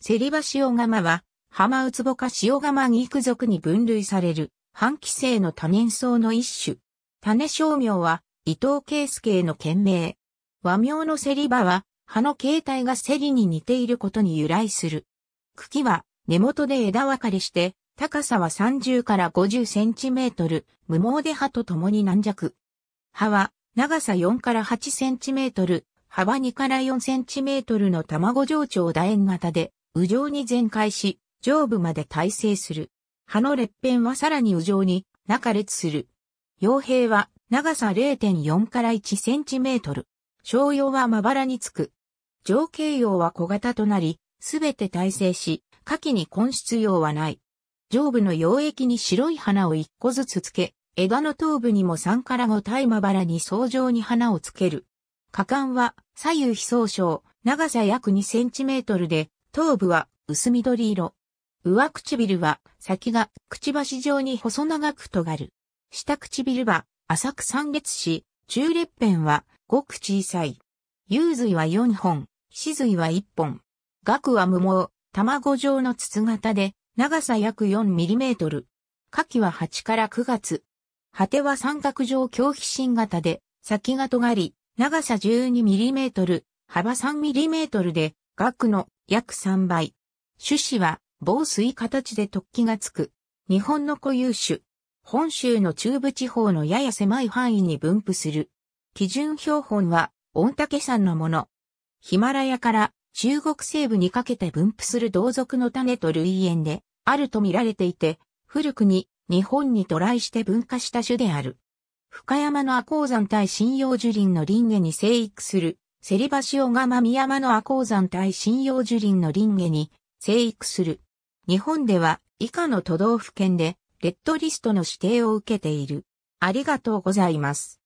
セリバ塩釜は、浜ウツボ科塩釜ギク属に分類される、半期生の多年草の一種。種商名は、伊藤圭介の県名。和名のセリバは、葉の形態がセリに似ていることに由来する。茎は、根元で枝分かれして、高さは30から50センチメートル、無毛で葉と共に軟弱。葉は、長さ4から8センチメートル、幅2から4センチメートルの卵状長楕円型で、右上に全開し、上部まで耐性する。葉の裂片はさらに右上に中裂する。傭兵は長さ0.4から1センチメートル。商用はまばらにつく。上形用は小型となり、すべて耐性し、下記に根室用はない。上部の溶液に白い花を1個ずつつけ、枝の頭部にも3から5体まばらに層状に花をつける。果敢は左右非相称、長さ約2センチメートルで、頭部は薄緑色。上唇は先がくちばし状に細長く尖る。下唇は浅く三列し、中列編はごく小さい。幽髄は4本、歯髄は1本。額は無毛、卵状の筒型で、長さ約4ミリメートル。下記は8から9月。果ては三角状狂皮心型で、先が尖り、長さ 12mm、幅 3mm で、額の約3倍。種子は防水形で突起がつく。日本の固有種。本州の中部地方のやや狭い範囲に分布する。基準標本は、御嶽山のもの。ヒマラヤから中国西部にかけて分布する同族の種と類縁で、あると見られていて、古くに日本に渡来して分化した種である。深山の阿鉱山対針葉樹林の林下に生育するセリバシオガマミヤマの亜鉱山対針葉樹林の林下に生育する。日本では以下の都道府県でレッドリストの指定を受けている。ありがとうございます。